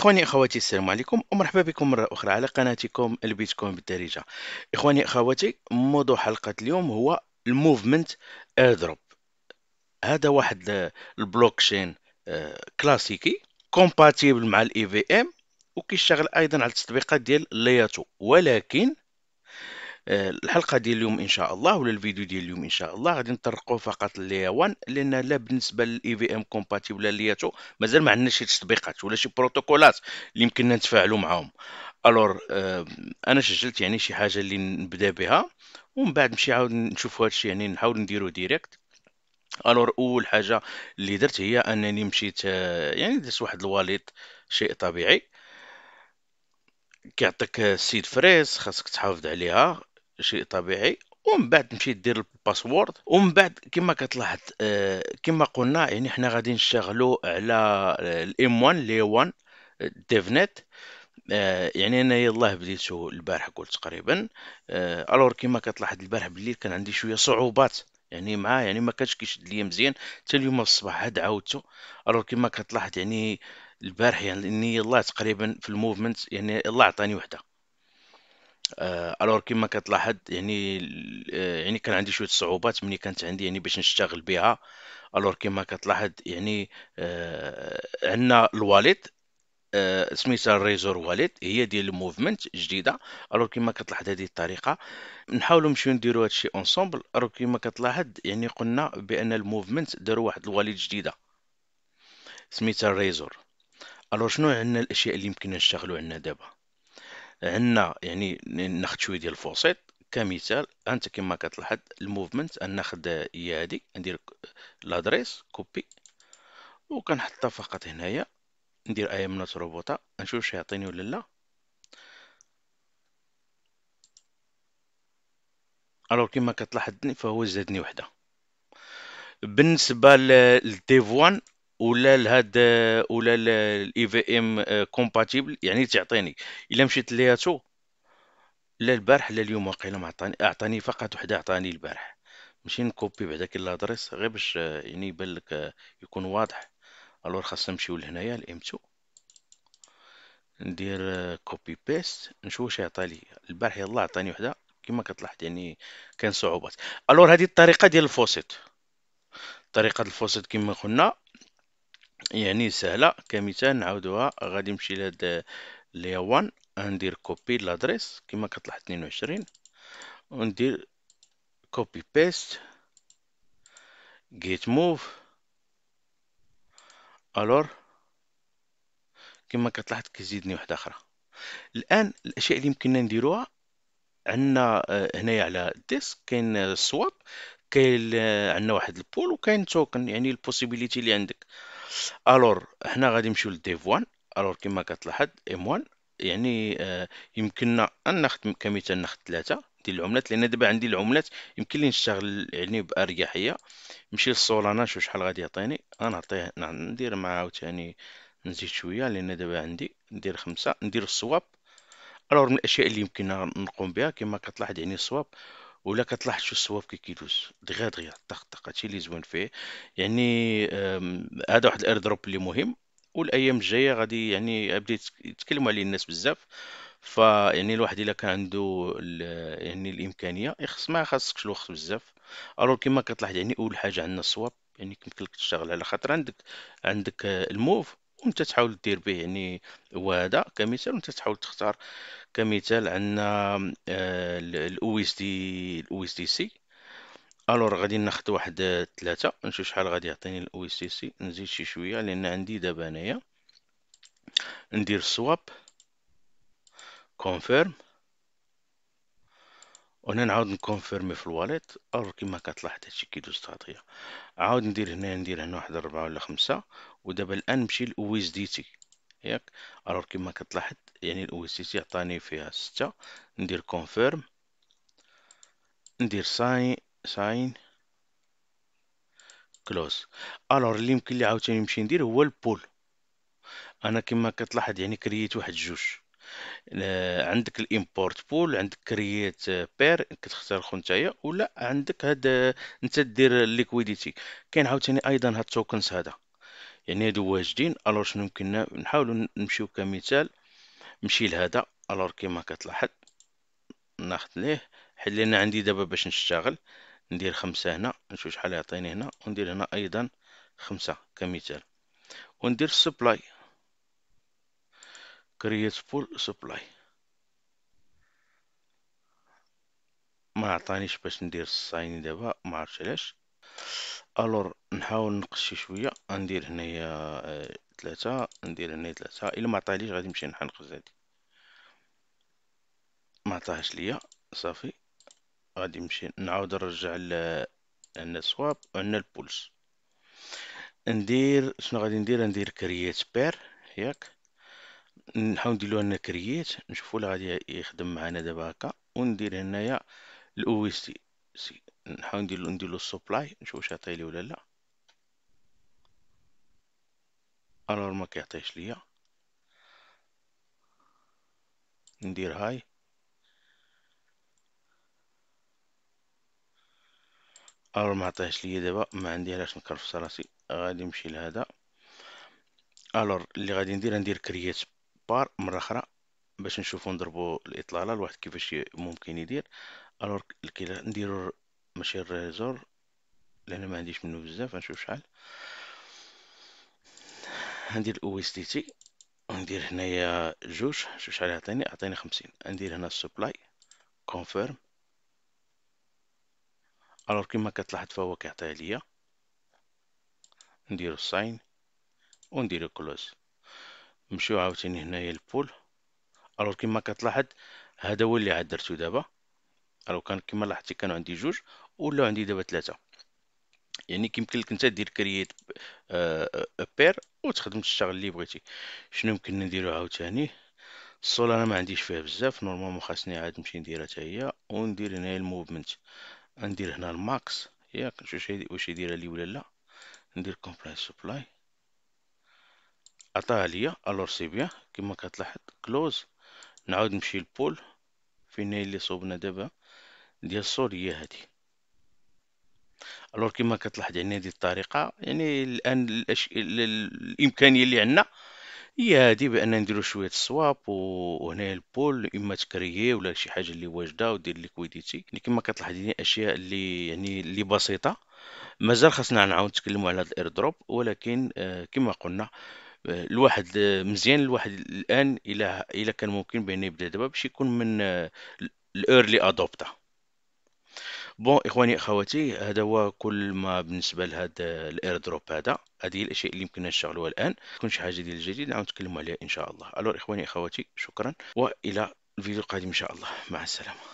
اخواني اخواتي السلام عليكم ومرحبا بكم مره اخرى على قناتكم البيتكوين بالدارجه اخواني اخواتي موضوع حلقه اليوم هو الموفمنت ايردروب هذا واحد البلوكشين آه، كلاسيكي كومباتيبل مع الاي في e ام وكيشتغل ايضا على التطبيقات ديال لياتو ولكن الحلقه ديال اليوم ان شاء الله ولا الفيديو ديال اليوم ان شاء الله غادي نطرقوا فقط لاي 1 لان لا بالنسبه للاي في ام كومباتيبل لياتو مازال ما عندناش شي تطبيقات ولا شي بروتوكولات اللي يمكننا نتفاعلوا معاهم الور آه، انا سجلت يعني شي حاجه اللي نبدا بها ومن بعد نمشي عاود نشوف هادشي يعني نحاول نديرو ديريكت الور اول حاجه اللي درت هي انني مشيت آه، يعني درت واحد الواليت شيء طبيعي كيعطيك سيد آه، فريز خاصك تحافظ عليها شيء طبيعي ومن بعد تمشي دير الباسورد ومن بعد كما كتلاحظ آه، كما قلنا يعني حنا غادي نشتغلوا على الام 1 لي 1 ديفنت آه، يعني انا يلاه بديتو البارح قلت تقريبا آه، الور كما كتلاحظ البارح بالليل كان عندي شويه صعوبات يعني معاه يعني ما كانش كيشد ليا مزيان حتى اليوم الصباح عاد عاودته الور كما كتلاحظ يعني البارح يعني يلاه تقريبا في الموفمنت يعني الله عطاني وحده الور آه، كيما كتلاحظ يعني آه، يعني كان عندي شويه صعوبات ملي كانت عندي يعني باش نشتغل بها الور كيما كتلاحظ يعني آه، عندنا الواليت آه سميتها الريزور واليت هي ديال الموفمنت جديده الوغ كيما كتلاحظ هذه الطريقه نحاولوا نمشيو نديروا هادشي اونصومبل الوغ كيما كتلاحظ يعني قلنا بان الموفمنت داروا واحد الواليت جديده سميتها الريزور الوغ شنو عندنا الاشياء اللي يمكن نشتغلوا عندنا دابا عندنا يعني ناخد شويه ديال الفوسيط كمثال انت كما كتلاحظ الموفمنت ناخذ هي هادي ندير لادريس كوبي وكنحطها فقط هنايا ندير اي نوت روبوطه نشوف واش يعطيني ولا لا الو كما كتلاحظني فهو زادني وحده بالنسبه 1 ولا لهاد ولا الاي في ام كومباتيبل آه، يعني تعطيني الا مشيت لياتو لا البارح لا اليوم واقيلا ما عطاني اعطاني فقط وحده عطاني البارح ماشي نكوبي بعدا كي لادريس غير باش آه، يعني يبان لك آه، يكون واضح الور خاصنا نمشيو لهنايا الام 2 ندير كوبي بيست نشوف واش يعطي لي البارح يلا عطاني وحده كما كتلاحظ يعني كان صعوبات الور هذه الطريقه ديال الفوسيت طريقه الفوسيت كما قلنا يعني سهله كمثال نعاودوها غادي نمشي لهاد لي اليوان ندير كوبي لادريس كما كطلع 22 وندير كوبي بيست جيت موف الور كما كتلاحظ كيزيدني واحده اخرى الان الاشياء اللي يمكننا نديروها عندنا آه، هنايا على الديسك كاين سواب كاين آه، عندنا واحد البول وكاين توكن يعني البوسيبيليتي اللي عندك الور حنا غادي نمشيو للديف 1 الور كما كتلاحظ ام 1 يعني آه، يمكننا ان ناخذ كمثال ناخذ ثلاثه ديال العملات لان دابا عندي العملات يمكن لي نشتغل يعني باريحيه نمشي للسولانا نشوف شحال غادي يعطيني غنعطيه ندير معاه عاوتاني نزيد شويه لان دابا عندي ندير خمسة ندير الصواب الور من الاشياء اللي يمكننا نقوم بها كما كتلاحظ يعني الصواب ولا كتلاحظ شو الصواب كي كيدوز دغيا دغيا طق طق هادشي اللي زوين فيه يعني هذا واحد الاير دروب اللي مهم والايام الجايه غادي يعني بديت يتكلموا عليه الناس بزاف فيعني الواحد الا كان عنده يعني الامكانيه يخص ما خاصكش الوقت بزاف الو كيما كتلاحظ يعني اول حاجه عندنا الصواب يعني كيمكن لك تشتغل على خاطر عندك عندك آه، الموف وانت تحاول دير به يعني هو هذا كمثال وانت تحاول تختار كمثال عندنا آه، الاو اس دي الاو اس دي سي الور غادي ناخد واحد ثلاثة آه، نشوف شحال غادي يعطيني الاو اس دي سي نزيد شي شويه لان عندي دابا انايا ندير سواب كونفيرم وهنا نعاود نكونفيرمي في الواليت الو كيما كتلاحظ هادشي كيدوز تغطية عاود ندير هنا ندير هنا واحد ربعة ولا خمسة ودابا الان نمشي لو اس دي تي ياك الو كيما كتلاحظ يعني الاو اس دي تي عطاني فيها ستة ندير كونفيرم ندير ساين ساين كلوز الور اللي يمكن لي عاوتاني نمشي ندير هو البول انا كيما كتلاحظ يعني كرييت واحد جوج عندك الامبورت بول عندك كرييت بير كتختار خو نتايا ولا عندك هاد انت دير ليكويديتي كاين عاوتاني ايضا هاد التوكنز هذا يعني هادو واجدين الوغ شنو يمكننا نحاولوا نمشيو كمثال نمشي لهذا الوغ كيما كتلاحظ ناخذ ليه حيت لان عندي دابا باش نشتغل ندير خمسة هنا نشوف شحال يعطيني هنا وندير هنا ايضا خمسة كمثال وندير سبلاي creates full supply ما عطانيش باش ندير الساين دابا ما عرفتش علاش الور نحاول شي شويه ندير هنايا آه، ثلاثة ندير هنايا ثلاثة الا ما عطاليش غادي نمشي نحنقز هادي ما عطاهاش ليا صافي غادي نمشي نعاود نرجع عندنا سواب وعندنا البولس ندير شنو غادي ندير ندير كرييت بير ياك نحاول نديرو هنا كرييت نشوفو لا غادي يخدم معانا دابا هكا وندير هنايا الاو اس تي سي نحاول نديرو نديرو السوبلاي نشوف واش عطيه لي ولا لا الور ما كيعطيش ليا ندير هاي الور ما عطيهش ليا دابا ما عندي علاش نكرفس راسي غادي نمشي لهذا الور اللي غادي ندير ندير كرييت بار مره اخرى باش نشوفو نضربو الاطلاله الواحد كيفاش ممكن يدير الوغ الكلا نديرو ماشي الريزور لان ما عنديش منه بزاف نشوف شحال ندير او اس دي تي ندير هنايا جوج شوف شحال عطيني عطيني خمسين ندير هنا السبلاي كونفيرم الوغ كيما كتلاحظ فهو كيعطيها ليا نديرو الساين ونديرو كلوز نمشيو عاوتاني هنايا للبول الو كما كتلاحظ هذا هو اللي عاد درتو دابا الو كان كما لاحظتي كانوا عندي جوج ولاو عندي دابا ثلاثه يعني كيمكن لك انت دير كرييت بير آه، آه، وتخدم الشغل اللي بغيتي شنو يمكن نديرو عاوتاني انا ما عنديش فيها بزاف نورمالمون خاصني عاد نمشي نديرها حتى هي وندير هنايا الموفمنت ندير هنا الماكس ياك نشوف واش يديرها لي ولا لا ندير كومبريس سبلاي عطاها ليا الور سي بيان كما كتلاحظ كلوز نعاود نمشي للبول فين هي اللي صوبنا دابا ديال الصور هي هادي الور كما كتلاحظ يعني هذه الطريقه يعني الان الأش... الامكانيه اللي عندنا هي هادي بان نديرو شويه السواب وهنا البول اما تكريي ولا شي حاجه اللي واجده ودير ليكويديتي يعني كما كتلاحظ يعني اشياء اللي يعني اللي بسيطه مازال خاصنا نعاود نتكلموا على هذا دروب ولكن آه، كما قلنا الواحد مزيان الواحد الان الى الى كان ممكن بان يبدا دابا باش يكون من الايرلي ادوبتا بون اخواني اخواتي هذا هو كل ما بالنسبه لهذا الاير دروب هذا هذه الاشياء اللي يمكننا نشتغلوها الان كون شي حاجه ديال الجديد نعاود نتكلموا عليها ان شاء الله الو اخواني اخواتي شكرا والى الفيديو القادم ان شاء الله مع السلامه